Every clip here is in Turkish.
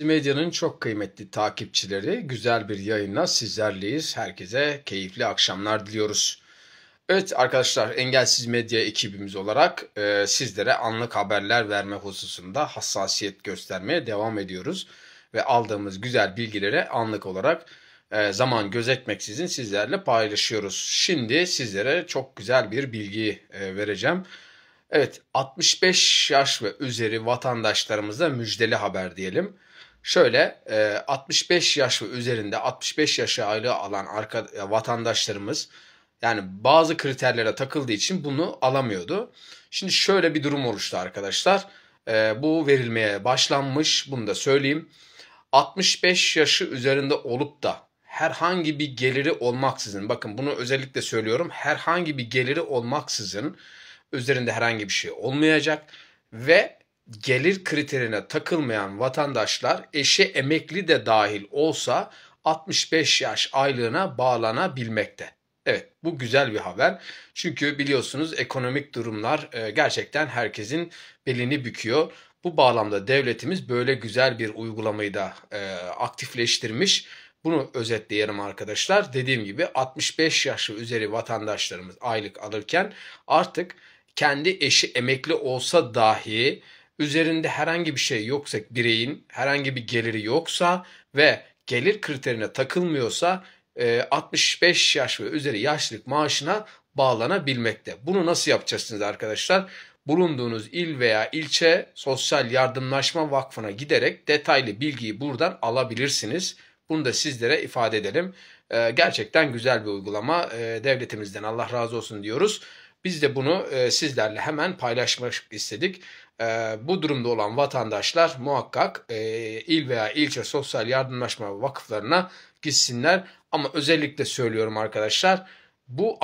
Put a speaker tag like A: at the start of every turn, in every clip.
A: Medya'nın çok kıymetli takipçileri güzel bir yayınla sizlerleyiz. Herkese keyifli akşamlar diliyoruz. Evet arkadaşlar Engelsiz Medya ekibimiz olarak e, sizlere anlık haberler verme hususunda hassasiyet göstermeye devam ediyoruz. Ve aldığımız güzel bilgilere anlık olarak e, zaman gözetmeksizin sizlerle paylaşıyoruz. Şimdi sizlere çok güzel bir bilgi e, vereceğim. Evet 65 yaş ve üzeri vatandaşlarımıza müjdeli haber diyelim. Şöyle 65 e, yaş ve üzerinde 65 yaş aylığı alan arka, e, vatandaşlarımız yani bazı kriterlere takıldığı için bunu alamıyordu. Şimdi şöyle bir durum oluştu arkadaşlar. E, bu verilmeye başlanmış bunu da söyleyeyim. 65 yaşı üzerinde olup da herhangi bir geliri olmaksızın bakın bunu özellikle söylüyorum herhangi bir geliri olmaksızın üzerinde herhangi bir şey olmayacak ve gelir kriterine takılmayan vatandaşlar eşi emekli de dahil olsa 65 yaş aylığına bağlanabilmekte. Evet bu güzel bir haber. Çünkü biliyorsunuz ekonomik durumlar e, gerçekten herkesin belini büküyor. Bu bağlamda devletimiz böyle güzel bir uygulamayı da e, aktifleştirmiş. Bunu özetleyelim arkadaşlar. Dediğim gibi 65 yaşı üzeri vatandaşlarımız aylık alırken artık kendi eşi emekli olsa dahi üzerinde herhangi bir şey yoksa bireyin herhangi bir geliri yoksa ve gelir kriterine takılmıyorsa 65 e, yaş ve üzeri yaşlık maaşına bağlanabilmekte. Bunu nasıl yapacaksınız arkadaşlar? Bulunduğunuz il veya ilçe Sosyal Yardımlaşma Vakfı'na giderek detaylı bilgiyi buradan alabilirsiniz. Bunu da sizlere ifade edelim. E, gerçekten güzel bir uygulama. E, devletimizden Allah razı olsun diyoruz. Biz de bunu e, sizlerle hemen paylaşmak istedik. E, bu durumda olan vatandaşlar muhakkak e, il veya ilçe sosyal yardımlaşma vakıflarına gitsinler. Ama özellikle söylüyorum arkadaşlar bu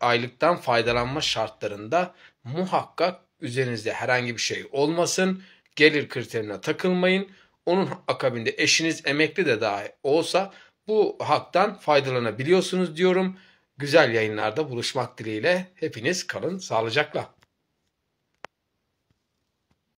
A: aylıktan faydalanma şartlarında muhakkak üzerinizde herhangi bir şey olmasın. Gelir kriterine takılmayın. Onun akabinde eşiniz emekli de dahi olsa bu haktan faydalanabiliyorsunuz diyorum güzel yayınlarda buluşmak dileğiyle hepiniz kalın sağlıcakla.